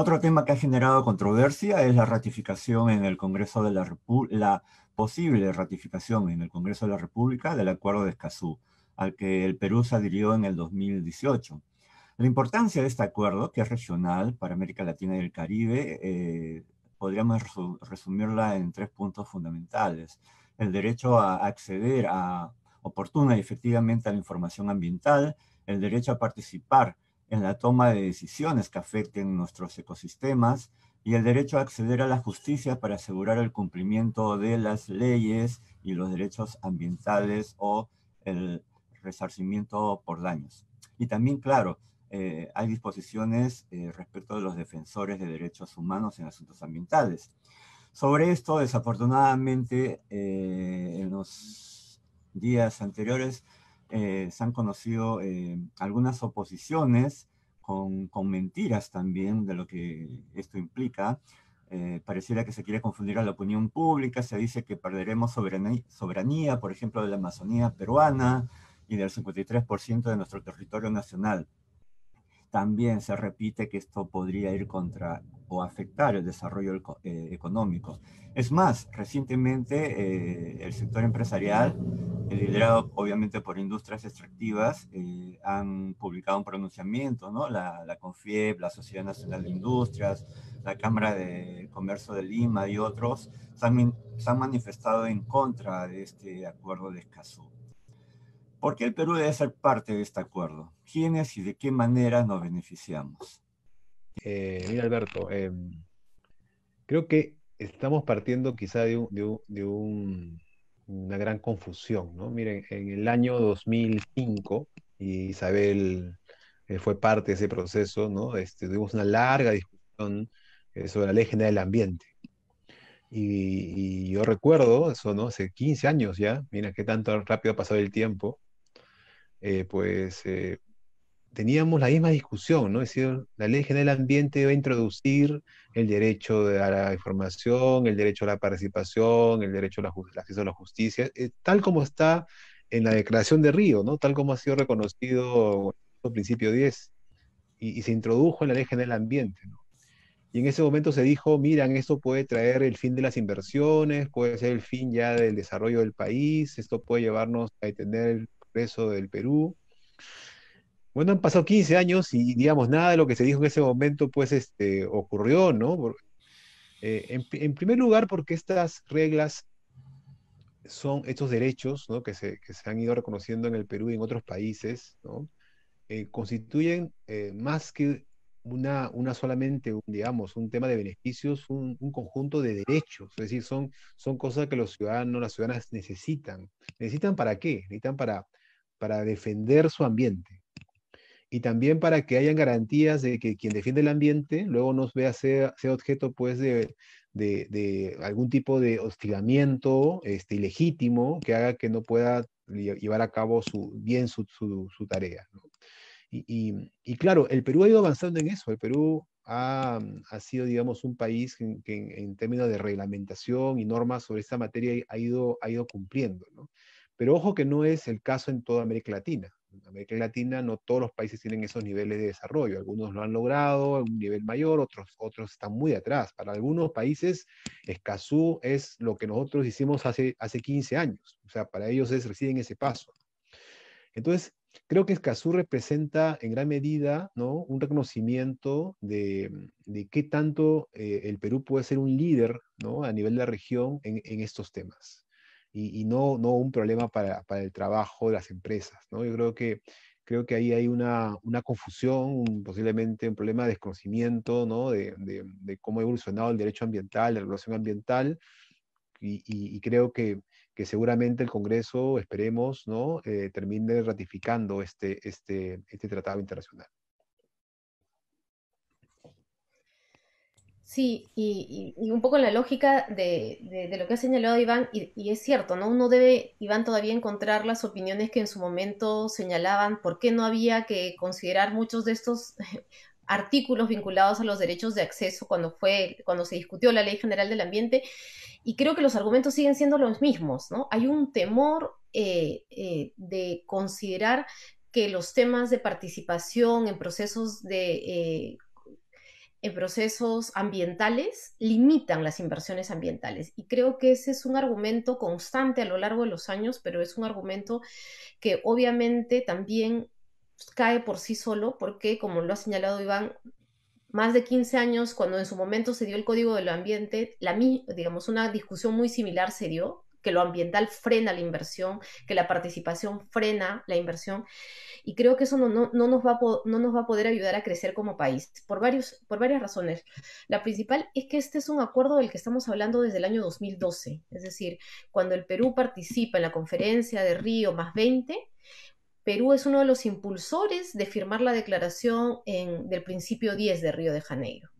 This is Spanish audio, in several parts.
Otro tema que ha generado controversia es la ratificación en el Congreso de la la posible ratificación en el Congreso de la República del Acuerdo de Escazú, al que el Perú se adhirió en el 2018. La importancia de este acuerdo, que es regional para América Latina y el Caribe, eh, podríamos resumirla en tres puntos fundamentales. El derecho a acceder a oportuna y efectivamente a la información ambiental, el derecho a participar en la toma de decisiones que afecten nuestros ecosistemas y el derecho a acceder a la justicia para asegurar el cumplimiento de las leyes y los derechos ambientales o el resarcimiento por daños. Y también, claro, eh, hay disposiciones eh, respecto de los defensores de derechos humanos en asuntos ambientales. Sobre esto, desafortunadamente, eh, en los días anteriores eh, se han conocido eh, algunas oposiciones con, con, mentiras también de lo que esto implica. Eh, pareciera que se quiere confundir a la opinión pública, se dice que perderemos soberanía por ejemplo, de la Amazonía peruana y del 53% de nuestro territorio nacional también se repite que esto podría ir contra o afectar el desarrollo eh, económico. Es más, recientemente eh, el sector empresarial, eh, liderado obviamente por industrias extractivas, han publicado un pronunciamiento, ¿no? La, la, CONFIEP, la Sociedad Nacional de Industrias, la Cámara de Comercio de Lima y otros, se han, se han manifestado en contra de este acuerdo de Escazú. ¿Por qué el Perú debe ser parte de este acuerdo? ¿Quiénes y de qué manera nos beneficiamos? Eh, mira, Alberto, em, creo que estamos partiendo quizá de, una gran confusión, ¿no? Miren, en el año 2005, Isabel eh, fue parte de ese proceso, ¿no? Este, tuvimos una larga discusión eh, sobre la Ley General del Ambiente. Y, yo recuerdo eso, ¿no? Hace 15 años ya, mira qué tanto rápido ha pasado el tiempo, eh, pues eh, teníamos la misma discusión, ¿no? Es decir, la ley general del ambiente va a introducir el derecho a la información, el derecho a la participación, el derecho al acceso a la justicia, eh, tal como está en la declaración de Río, ¿no? Tal como ha sido reconocido en el principio 10 y, se introdujo en la ley general del ambiente, ¿no? Y en ese momento se dijo, miran, esto puede traer el fin de las inversiones, puede ser el fin ya del desarrollo del país, esto puede llevarnos a detener preso del Perú. Bueno, han pasado 15 años y, digamos, nada de lo que se dijo en ese momento, pues, este, ocurrió, ¿no? Eh, en, primer lugar, porque estas reglas son estos derechos, ¿no? Que se, que se han ido reconociendo en el Perú y en otros países, ¿no? Eh, constituyen eh, más que una, una solamente, un, digamos, un tema de beneficios, un, un, conjunto de derechos. Es decir, son, son cosas que los ciudadanos, las ciudadanas necesitan. ¿Necesitan para qué? Necesitan para para defender su ambiente. Y también para que hayan garantías de que quien defiende el ambiente luego no vea sea, objeto pues de, de, algún tipo de hostigamiento este, ilegítimo que haga que no pueda llevar a cabo su, bien su, su, tarea. Y, claro, el Perú ha ido avanzando en eso. El Perú ha, ha sido, digamos, un país que, en, términos de reglamentación y normas sobre esta materia ha ido, ha ido cumpliendo. ¿no? Pero ojo que no es el caso en toda América Latina. En América Latina no todos los países tienen esos niveles de desarrollo. Algunos lo han logrado a un nivel mayor, otros, otros están muy atrás. Para algunos países, Escazú es lo que nosotros hicimos hace, hace 15 años. O sea, para ellos es recién ese paso. Entonces, creo que Escazú representa en gran medida ¿no? un reconocimiento de, de qué tanto eh, el Perú puede ser un líder ¿no? a nivel de la región en, en estos temas y, no, no un problema para, el trabajo de las empresas. ¿no? Yo creo que, creo que ahí hay una, una confusión, posiblemente un problema de desconocimiento de, cómo ha evolucionado el derecho ambiental, la regulación ambiental, y, creo que, seguramente el Congreso, esperemos, ¿no? Eh, termine ratificando este, este, este tratado internacional. Sí, y, un poco la lógica de, lo que ha señalado Iván, y, es cierto, ¿no? Uno debe, Iván, todavía encontrar las opiniones que en su momento señalaban por qué no había que considerar muchos de estos artículos vinculados a los derechos de acceso cuando fue, cuando se discutió la Ley General del Ambiente, y creo que los argumentos siguen siendo los mismos, ¿no? Hay un temor eh, eh, de considerar que los temas de participación en procesos de eh, en eh, procesos ambientales limitan las inversiones ambientales. Y creo que ese es un argumento constante a lo largo de los años, pero es un argumento que obviamente también pues, cae por sí solo, porque como lo ha señalado Iván, más de 15 años, cuando en su momento se dio el Código del Ambiente, la, digamos, una discusión muy similar se dio que lo ambiental frena la inversión, que la participación frena la inversión. Y creo que eso no, no, nos, va a no nos va a poder ayudar a crecer como país, por, varios, por varias razones. La principal es que este es un acuerdo del que estamos hablando desde el año 2012, es decir, cuando el Perú participa en la conferencia de Río más 20, Perú es uno de los impulsores de firmar la declaración en, del principio 10 de Río de Janeiro.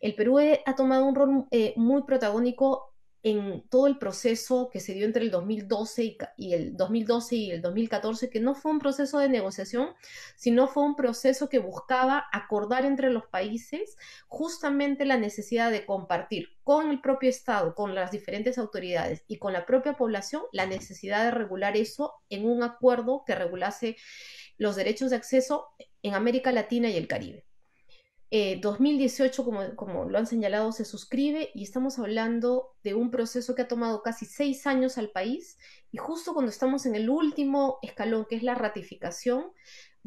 El Perú eh, ha tomado un rol eh, muy protagónico en todo el proceso que se dio entre el 2012 y, el 2012 y el 2014, que no fue un proceso de negociación, sino fue un proceso que buscaba acordar entre los países justamente la necesidad de compartir con el propio Estado, con las diferentes autoridades y con la propia población la necesidad de regular eso en un acuerdo que regulase los derechos de acceso en América Latina y el Caribe. 2018, eh, como, como lo han señalado, se suscribe y estamos hablando de un proceso que ha tomado casi seis años al país y justo cuando estamos en el último escalón, que es la ratificación,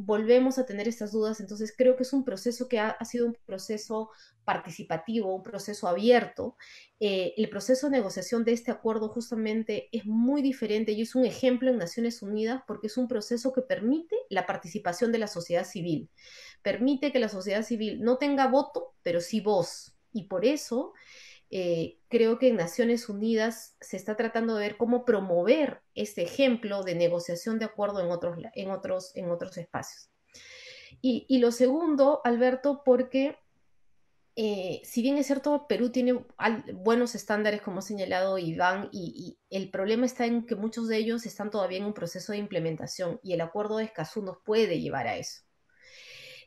volvemos a tener estas dudas. Entonces creo que es un proceso que ha, sido un proceso participativo, un proceso abierto. Eh, el proceso de negociación de este acuerdo justamente es muy diferente y es un ejemplo en Naciones Unidas porque es un proceso que permite la participación de la sociedad civil. Permite que la sociedad civil no tenga voto, pero sí voz. Y por eso eh, creo que en Naciones Unidas se está tratando de ver cómo promover este ejemplo de negociación de acuerdo en otros, en otros, en otros espacios. Y, y lo segundo, Alberto, porque eh, si bien es cierto, Perú tiene buenos estándares, como ha señalado Iván, y, el problema está en que muchos de ellos están todavía en un proceso de implementación y el acuerdo de Escazú nos puede llevar a eso.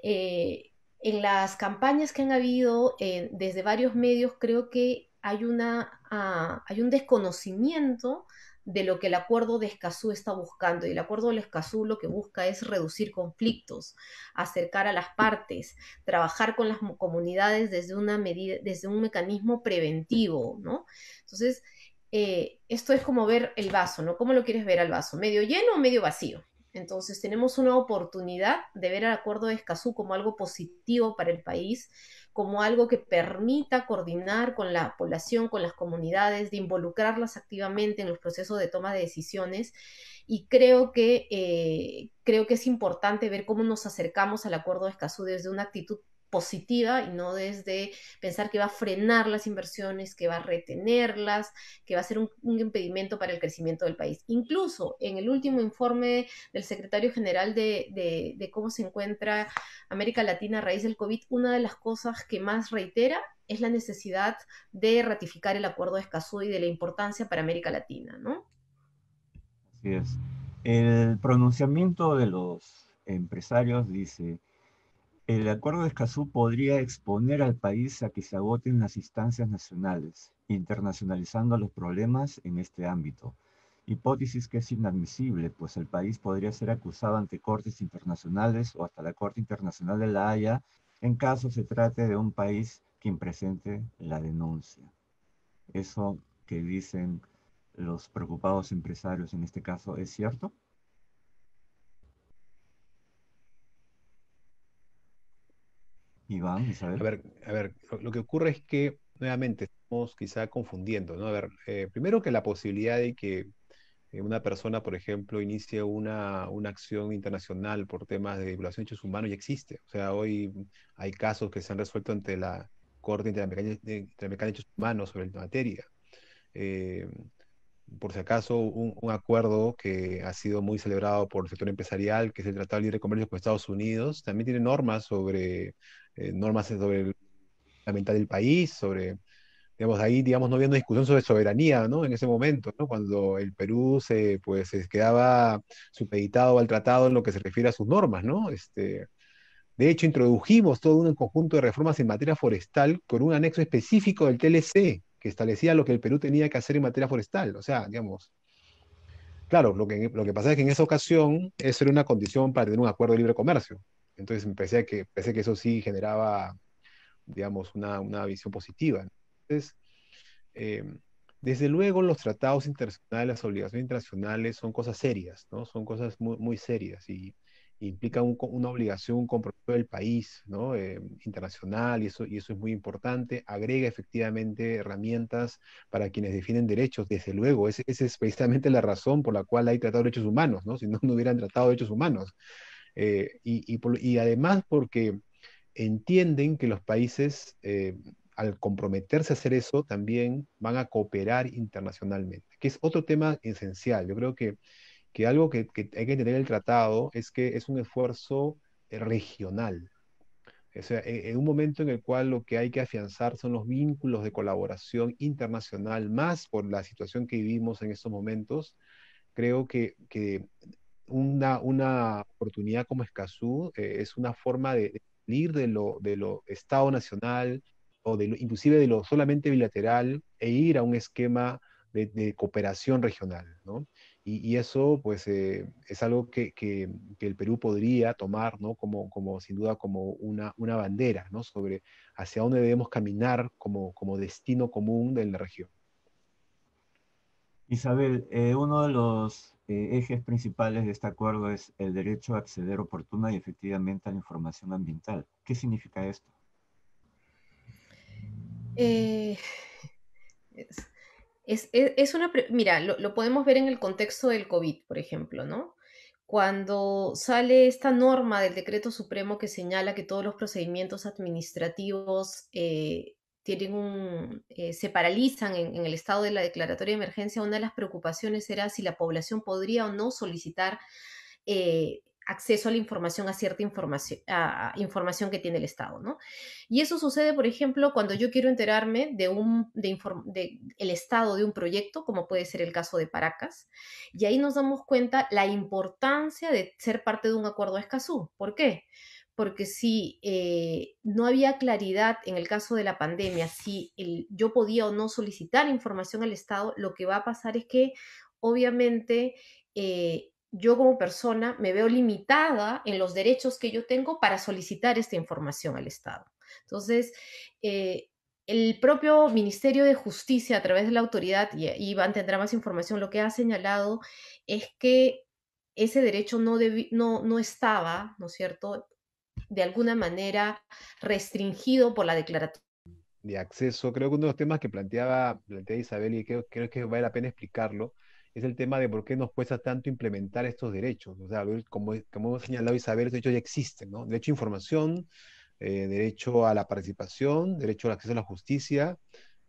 Eh, en las campañas que han habido eh, desde varios medios, creo que hay, una, ah, hay un desconocimiento de lo que el acuerdo de Escazú está buscando. Y el acuerdo de Escazú lo que busca es reducir conflictos, acercar a las partes, trabajar con las comunidades desde, una medida, desde un mecanismo preventivo, ¿no? Entonces, eh, esto es como ver el vaso, ¿no? ¿Cómo lo quieres ver al vaso? ¿Medio lleno o medio vacío? Entonces tenemos una oportunidad de ver al acuerdo de Escazú como algo positivo para el país, como algo que permita coordinar con la población, con las comunidades, de involucrarlas activamente en los procesos de toma de decisiones. Y creo que, eh, creo que es importante ver cómo nos acercamos al acuerdo de Escazú desde una actitud positiva y no desde pensar que va a frenar las inversiones, que va a retenerlas, que va a ser un, impedimento para el crecimiento del país. Incluso en el último informe del secretario general de, de cómo se encuentra América Latina a raíz del COVID, una de las cosas que más reitera es la necesidad de ratificar el acuerdo de Escazú y de la importancia para América Latina, ¿no? Así es. El pronunciamiento de los empresarios dice, el Acuerdo de Escazú podría exponer al país a que se agoten las instancias nacionales, internacionalizando los problemas en este ámbito. Hipótesis que es inadmisible, pues el país podría ser acusado ante cortes internacionales o hasta la Corte Internacional de la Haya en caso se trate de un país quien presente la denuncia. Eso que dicen los preocupados empresarios en este caso es cierto? A ver, a ver, lo que ocurre es que nuevamente estamos quizá confundiendo, ¿no? A ver, eh, primero que la posibilidad de que eh, una persona, por ejemplo, inicie una, acción internacional por temas de violación de derechos humanos ya existe. O sea, hoy hay casos que se han resuelto ante la Corte Interamericana de, Derechos Humanos sobre la materia. Eh, por si acaso, un, un, acuerdo que ha sido muy celebrado por el sector empresarial, que es el Tratado de Libre Comercio con Estados Unidos, también tiene normas sobre eh, normas sobre la mitad del país, sobre, digamos, ahí, digamos, no viendo discusión sobre soberanía, ¿no? En ese momento, ¿no? Cuando el Perú se, pues, quedaba supeditado al tratado en lo que se refiere a sus normas, ¿no? Este, de hecho, introdujimos todo un conjunto de reformas en materia forestal con un anexo específico del TLC, que establecía lo que el Perú tenía que hacer en materia forestal. O sea, digamos, claro, lo que, lo que pasa es que en esa ocasión eso era una condición para tener un acuerdo de libre comercio. Entonces empecé que, pensé que eso sí generaba, digamos, una, una visión positiva. Entonces, em, desde luego los tratados internacionales, las obligaciones internacionales son cosas serias, ¿no? Son cosas muy, muy serias y, implican una obligación, un compromiso del país, ¿no? Em, internacional y eso, y eso es muy importante. Agrega efectivamente herramientas para quienes definen derechos, desde luego. Esa es precisamente la razón por la cual hay tratados de derechos humanos, ¿no? Si no, no hubieran tratado de derechos humanos. Eh, y, y, además porque entienden que los países, eh, al comprometerse a hacer eso, también van a cooperar internacionalmente, que es otro tema esencial. Yo creo que, que algo que, hay que tener el tratado es que es un esfuerzo eh, regional. O sea, e, en un momento en el cual lo que hay que afianzar son los vínculos de colaboración internacional, más por la situación que vivimos en estos momentos, creo que, que una, oportunidad como Escazú eh, es una forma de, ir de lo, de lo Estado nacional o de inclusive de lo solamente bilateral e ir a un esquema de, cooperación regional, ¿no? Y, eso, pues, eh, es algo que, que, el Perú podría tomar, ¿no? Como, como sin duda, como una, una bandera, ¿no? Sobre hacia dónde debemos caminar como, como destino común de la región. Isabel, eh, uno de los eh, ejes principales de este acuerdo es el derecho a acceder oportuna y efectivamente a la información ambiental. ¿Qué significa esto? Eh, es, una... Mira, lo, podemos ver en el contexto del COVID, por ejemplo, ¿no? Cuando sale esta norma del decreto supremo que señala que todos los procedimientos administrativos tienen un, eh, se paralizan en, el estado de la declaratoria de emergencia, una de las preocupaciones era si la población podría o no solicitar eh, acceso a la información, a cierta información, a información que tiene el Estado, Y eso sucede, por ejemplo, cuando yo quiero enterarme de un, de el estado de un proyecto, como puede ser el caso de Paracas, y ahí nos damos cuenta la importancia de ser parte de un acuerdo a Escazú. ¿Por qué? porque si eh, no había claridad en el caso de la pandemia, si yo podía o no solicitar información al Estado, lo que va a pasar es que obviamente eh, yo como persona me veo limitada en los derechos que yo tengo para solicitar esta información al Estado. Entonces, eh, el propio Ministerio de Justicia, a través de la autoridad, y Iván tendrá más información, lo que ha señalado es que ese derecho no, no estaba, ¿no es cierto?, de alguna manera restringido por la declaración de acceso. Creo que uno de los temas que planteaba, plantea Isabel y creo, creo que vale la pena explicarlo es el tema de por qué nos cuesta tanto implementar estos derechos. O sea, como, como hemos señalado Isabel, estos derechos ya existen, ¿no? Derecho a información, eh, derecho a la participación, derecho al acceso a la justicia,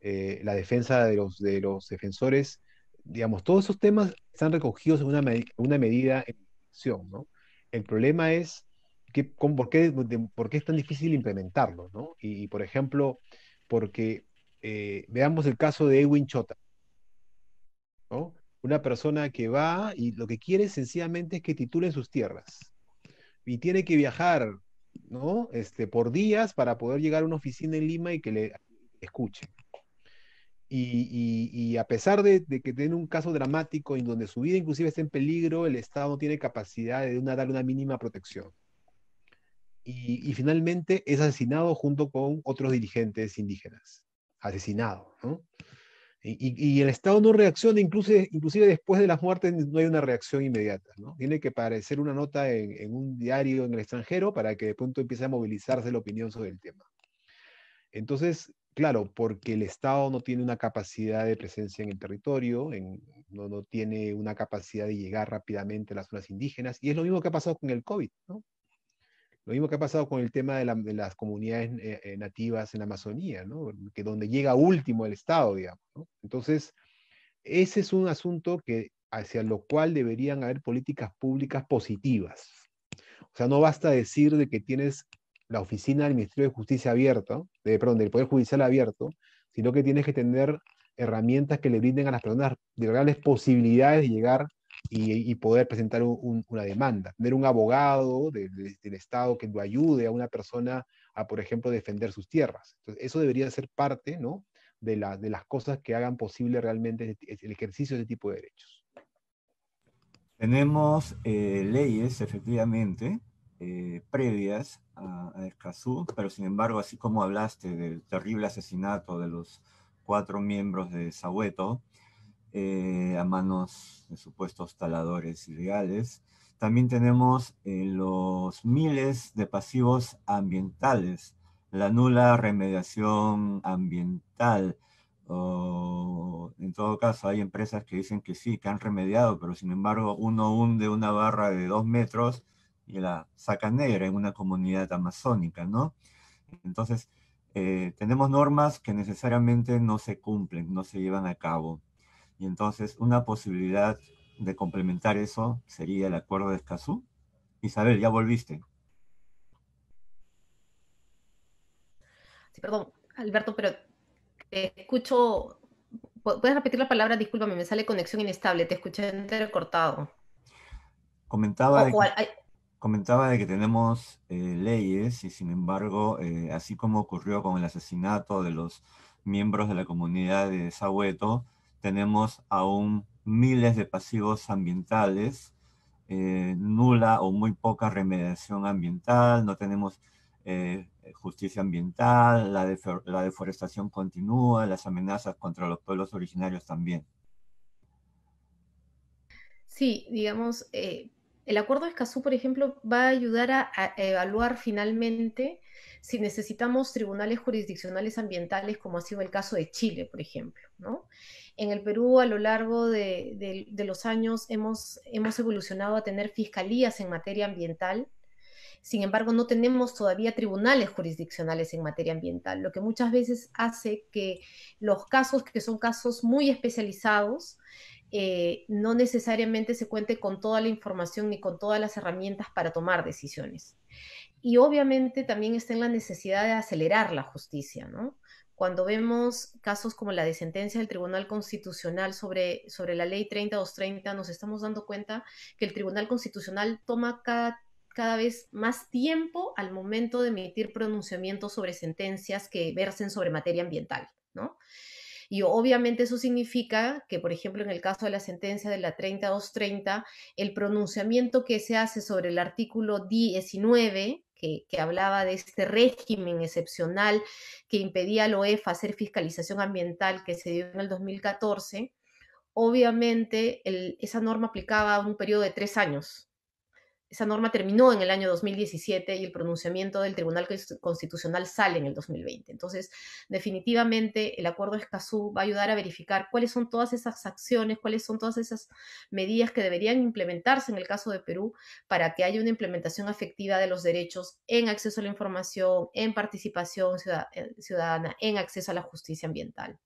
eh, la defensa de los, de los defensores. Digamos, todos esos temas están recogidos en una, una medida en acción, ¿no? El problema es por, qué, es tan difícil implementarlo? ¿no? Y, por ejemplo, porque eh, veamos el caso de Edwin Chota, ¿no? una persona que va y lo que quiere sencillamente es que titulen sus tierras y tiene que viajar ¿no? este, por días para poder llegar a una oficina en Lima y que le escuchen. Y, a pesar de, que tiene un caso dramático en donde su vida inclusive está en peligro, el Estado no tiene capacidad de darle una mínima protección y, finalmente es asesinado junto con otros dirigentes indígenas. Asesinado, ¿no? Y, el Estado no reacciona, inclusive, inclusive después de las muertes no hay una reacción inmediata. ¿no? Tiene que aparecer una nota en, un diario en el extranjero para que de pronto empiece a movilizarse la opinión sobre el tema. Entonces, claro, porque el Estado no tiene una capacidad de presencia en el territorio, no, no, tiene una capacidad de llegar rápidamente a las zonas indígenas, y es lo mismo que ha pasado con el COVID. ¿no? Lo mismo que ha pasado con el tema de, las comunidades eh, eh, nativas en la Amazonía, ¿no? que donde llega último el Estado, digamos. Entonces, ese es un asunto que, hacia lo cual deberían haber políticas públicas positivas. O sea, no basta decir de que tienes la oficina del Ministerio de Justicia abierta, de, perdón, del Poder Judicial abierto, sino que tienes que tener herramientas que le brinden a las personas de reales posibilidades de llegar y, poder presentar una demanda. Tener un abogado del Estado que lo ayude a una persona a, por ejemplo, defender sus tierras. Entonces, eso debería ser parte ¿no? de, de las cosas que hagan posible realmente este, este, el ejercicio de este tipo de derechos. Tenemos eh, leyes, efectivamente, eh, previas a, Escazú, pero sin embargo, así como hablaste del terrible asesinato de los cuatro miembros de Zahueto, eh, a manos de supuestos taladores ilegales. También tenemos eh, los miles de pasivos ambientales, la nula remediación ambiental. en todo caso, hay empresas que dicen que sí, que han remediado, pero sin embargo uno hunde una barra de dos metros y la saca negra en una comunidad amazónica, ¿no? Entonces, eh, tenemos normas que necesariamente no se cumplen, no se llevan a cabo. Y entonces una posibilidad de complementar eso sería el acuerdo de Escazú. Isabel, ya volviste. Sí, perdón, Alberto, pero te eh, escucho. ¿Puedes repetir la palabra? Disculpame, me sale conexión inestable. Te escuché cortado Comentaba, de comentaba de que tenemos eh, leyes y sin embargo, eh, así como ocurrió con el asesinato de los miembros de la comunidad de Zahueto, tenemos aún miles de pasivos ambientales, eh, nula o muy poca remediación ambiental, no tenemos eh, justicia ambiental, la, deforestación continúa, las amenazas contra los pueblos originarios también. Sí, digamos, eh, el acuerdo de Escazú, por ejemplo, va a ayudar a evaluar finalmente si necesitamos tribunales jurisdiccionales ambientales, como ha sido el caso de Chile, por ejemplo. En el Perú, a lo largo de, los años, hemos, evolucionado a tener fiscalías en materia ambiental, sin embargo, no tenemos todavía tribunales jurisdiccionales en materia ambiental, lo que muchas veces hace que los casos, que son casos muy especializados, eh, no necesariamente se cuente con toda la información ni con todas las herramientas para tomar decisiones. Y obviamente también está en la necesidad de acelerar la justicia, ¿no? Cuando vemos casos como la de sentencia del Tribunal Constitucional sobre, sobre la ley 3230, nos estamos dando cuenta que el Tribunal Constitucional toma cada cada vez más tiempo al momento de emitir pronunciamientos sobre sentencias que versen sobre materia ambiental, ¿no? Y obviamente eso significa que, por ejemplo, en el caso de la sentencia de la 30230, el pronunciamiento que se hace sobre el artículo 19 que, hablaba de este régimen excepcional que impedía al OEF hacer fiscalización ambiental que se dio en el 2014, obviamente esa norma aplicaba un periodo de tres años. Esa norma terminó en el año 2017 y el pronunciamiento del Tribunal Constitucional sale en el 2020. Entonces, definitivamente el acuerdo Escazú va a ayudar a verificar cuáles son todas esas acciones, cuáles son todas esas medidas que deberían implementarse en el caso de Perú para que haya una implementación efectiva de los derechos en acceso a la información, en participación eh, ciudadana, en acceso a la justicia ambiental.